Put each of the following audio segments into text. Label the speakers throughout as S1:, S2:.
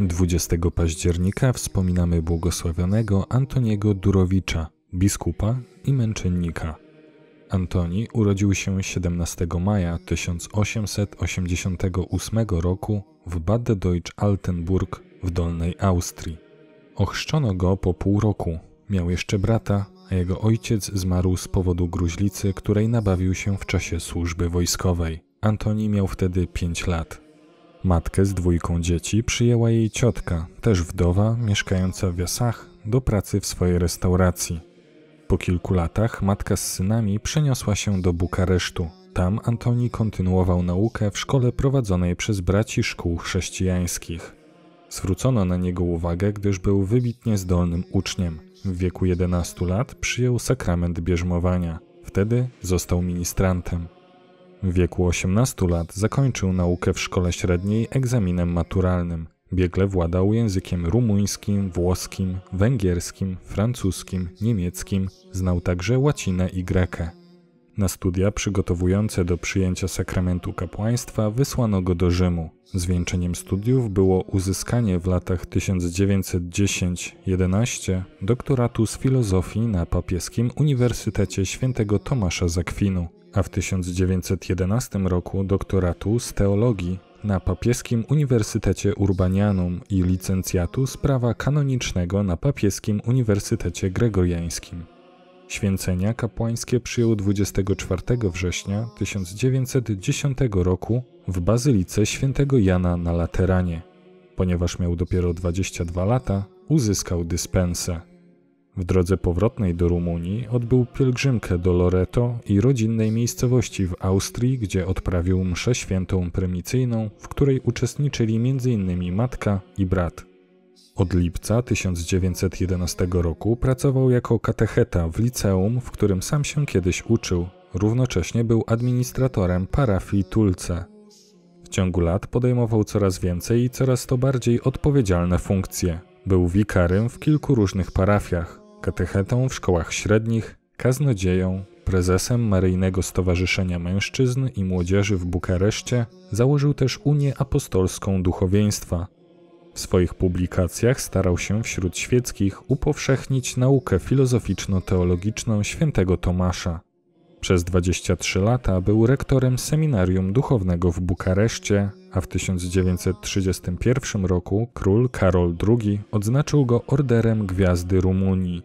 S1: 20 października wspominamy błogosławionego Antoniego Durowicza, biskupa i męczennika. Antoni urodził się 17 maja 1888 roku w Bad Deutsch Altenburg w Dolnej Austrii. Ochrzczono go po pół roku. Miał jeszcze brata, a jego ojciec zmarł z powodu gruźlicy, której nabawił się w czasie służby wojskowej. Antoni miał wtedy 5 lat. Matkę z dwójką dzieci przyjęła jej ciotka, też wdowa, mieszkająca w Jasach, do pracy w swojej restauracji. Po kilku latach matka z synami przeniosła się do Bukaresztu. Tam Antoni kontynuował naukę w szkole prowadzonej przez braci szkół chrześcijańskich. Zwrócono na niego uwagę, gdyż był wybitnie zdolnym uczniem. W wieku 11 lat przyjął sakrament bierzmowania. Wtedy został ministrantem. W wieku 18 lat zakończył naukę w szkole średniej egzaminem maturalnym. Biegle władał językiem rumuńskim, włoskim, węgierskim, francuskim, niemieckim, znał także łacinę i grekę. Na studia przygotowujące do przyjęcia sakramentu kapłaństwa wysłano go do Rzymu. Zwieńczeniem studiów było uzyskanie w latach 1910-11 doktoratu z filozofii na Papieskim Uniwersytecie Świętego Tomasza Zakwinu, a w 1911 roku doktoratu z teologii na Papieskim Uniwersytecie Urbanianum i licencjatu z prawa kanonicznego na Papieskim Uniwersytecie Gregoriańskim. Święcenia kapłańskie przyjął 24 września 1910 roku w bazylice świętego Jana na Lateranie. Ponieważ miał dopiero 22 lata, uzyskał dyspensę. W drodze powrotnej do Rumunii odbył pielgrzymkę do Loreto i rodzinnej miejscowości w Austrii, gdzie odprawił mszę świętą prymicyjną, w której uczestniczyli m.in. matka i brat. Od lipca 1911 roku pracował jako katecheta w liceum, w którym sam się kiedyś uczył. Równocześnie był administratorem parafii Tulce. W ciągu lat podejmował coraz więcej i coraz to bardziej odpowiedzialne funkcje. Był wikarym w kilku różnych parafiach, katechetą w szkołach średnich, kaznodzieją, prezesem Maryjnego Stowarzyszenia Mężczyzn i Młodzieży w Bukareszcie, założył też Unię Apostolską Duchowieństwa, w swoich publikacjach starał się wśród świeckich upowszechnić naukę filozoficzno-teologiczną świętego Tomasza. Przez 23 lata był rektorem seminarium duchownego w Bukareszcie, a w 1931 roku król Karol II odznaczył go orderem Gwiazdy Rumunii.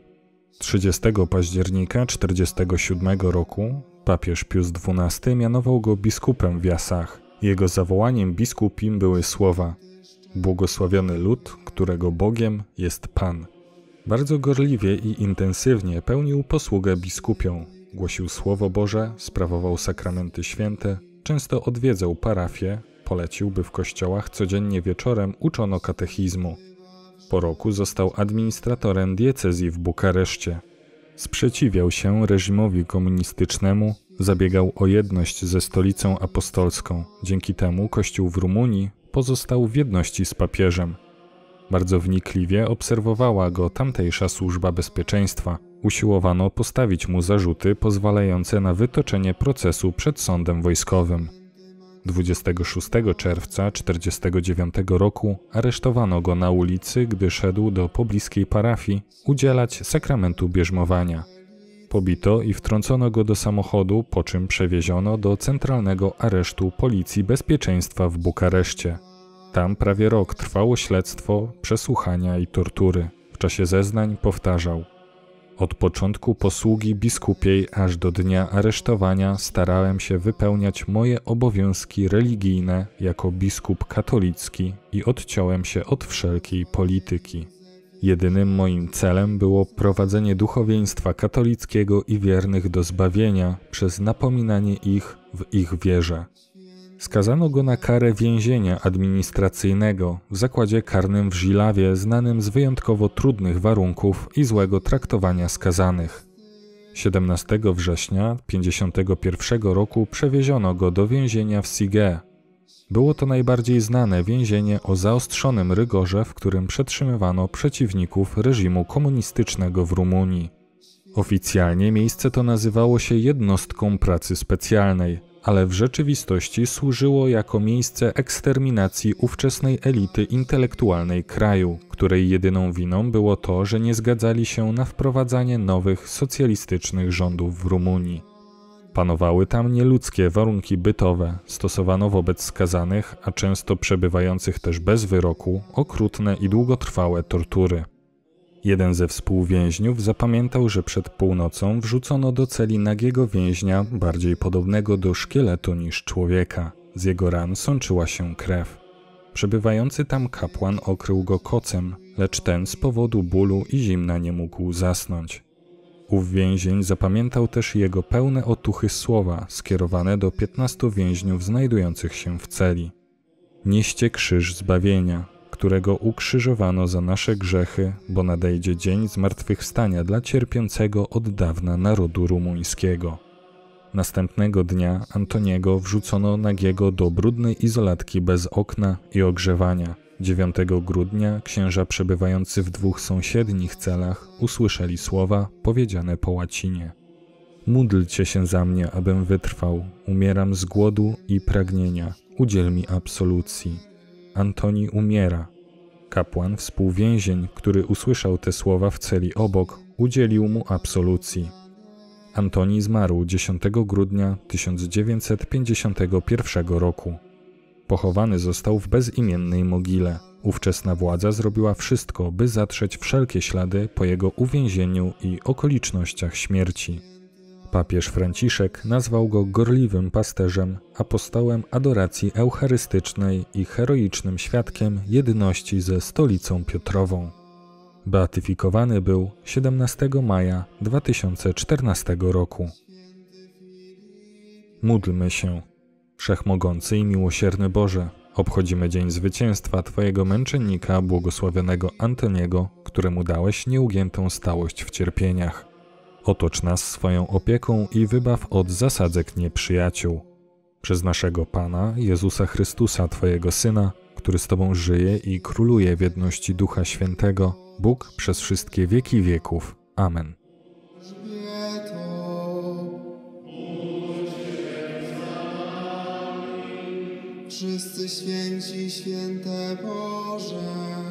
S1: 30 października 1947 roku papież Pius XII mianował go biskupem w Jasach. Jego zawołaniem biskupim były słowa Błogosławiony lud, którego Bogiem jest Pan. Bardzo gorliwie i intensywnie pełnił posługę biskupią, głosił Słowo Boże, sprawował sakramenty święte, często odwiedzał parafie, polecił, by w kościołach codziennie wieczorem uczono katechizmu. Po roku został administratorem diecezji w Bukareszcie. Sprzeciwiał się reżimowi komunistycznemu, zabiegał o jedność ze stolicą apostolską. Dzięki temu kościół w Rumunii pozostał w jedności z papieżem. Bardzo wnikliwie obserwowała go tamtejsza służba bezpieczeństwa. Usiłowano postawić mu zarzuty pozwalające na wytoczenie procesu przed sądem wojskowym. 26 czerwca 1949 roku aresztowano go na ulicy, gdy szedł do pobliskiej parafii udzielać sakramentu bierzmowania pobito i wtrącono go do samochodu, po czym przewieziono do centralnego aresztu Policji Bezpieczeństwa w Bukareszcie. Tam prawie rok trwało śledztwo, przesłuchania i tortury. W czasie zeznań powtarzał: Od początku posługi biskupiej aż do dnia aresztowania starałem się wypełniać moje obowiązki religijne jako biskup katolicki i odciąłem się od wszelkiej polityki. Jedynym moim celem było prowadzenie duchowieństwa katolickiego i wiernych do zbawienia przez napominanie ich w ich wierze. Skazano go na karę więzienia administracyjnego w zakładzie karnym w Żilawie, znanym z wyjątkowo trudnych warunków i złego traktowania skazanych. 17 września 1951 roku przewieziono go do więzienia w Sige, było to najbardziej znane więzienie o zaostrzonym rygorze, w którym przetrzymywano przeciwników reżimu komunistycznego w Rumunii. Oficjalnie miejsce to nazywało się jednostką pracy specjalnej, ale w rzeczywistości służyło jako miejsce eksterminacji ówczesnej elity intelektualnej kraju, której jedyną winą było to, że nie zgadzali się na wprowadzanie nowych socjalistycznych rządów w Rumunii. Panowały tam nieludzkie warunki bytowe, stosowano wobec skazanych, a często przebywających też bez wyroku, okrutne i długotrwałe tortury. Jeden ze współwięźniów zapamiętał, że przed północą wrzucono do celi nagiego więźnia, bardziej podobnego do szkieletu niż człowieka. Z jego ran sączyła się krew. Przebywający tam kapłan okrył go kocem, lecz ten z powodu bólu i zimna nie mógł zasnąć. Ów więzień zapamiętał też jego pełne otuchy słowa skierowane do piętnastu więźniów znajdujących się w celi. Nieście krzyż zbawienia, którego ukrzyżowano za nasze grzechy, bo nadejdzie dzień zmartwychwstania dla cierpiącego od dawna narodu rumuńskiego. Następnego dnia Antoniego wrzucono nagiego do brudnej izolatki bez okna i ogrzewania – 9 grudnia księża przebywający w dwóch sąsiednich celach usłyszeli słowa powiedziane po łacinie. Módlcie się za mnie, abym wytrwał. Umieram z głodu i pragnienia. Udziel mi absolucji. Antoni umiera. Kapłan współwięzień, który usłyszał te słowa w celi obok, udzielił mu absolucji. Antoni zmarł 10 grudnia 1951 roku. Pochowany został w bezimiennej mogile. Ówczesna władza zrobiła wszystko, by zatrzeć wszelkie ślady po jego uwięzieniu i okolicznościach śmierci. Papież Franciszek nazwał go gorliwym pasterzem, apostołem adoracji eucharystycznej i heroicznym świadkiem jedności ze stolicą Piotrową. Beatyfikowany był 17 maja 2014 roku. Módlmy się. Wszechmogący i miłosierny Boże, obchodzimy Dzień Zwycięstwa Twojego męczennika, błogosławionego Antoniego, któremu dałeś nieugiętą stałość w cierpieniach. Otocz nas swoją opieką i wybaw od zasadzek nieprzyjaciół. Przez naszego Pana, Jezusa Chrystusa, Twojego Syna, który z Tobą żyje i króluje w jedności Ducha Świętego, Bóg przez wszystkie wieki wieków. Amen. Wszyscy święci, święte Boże.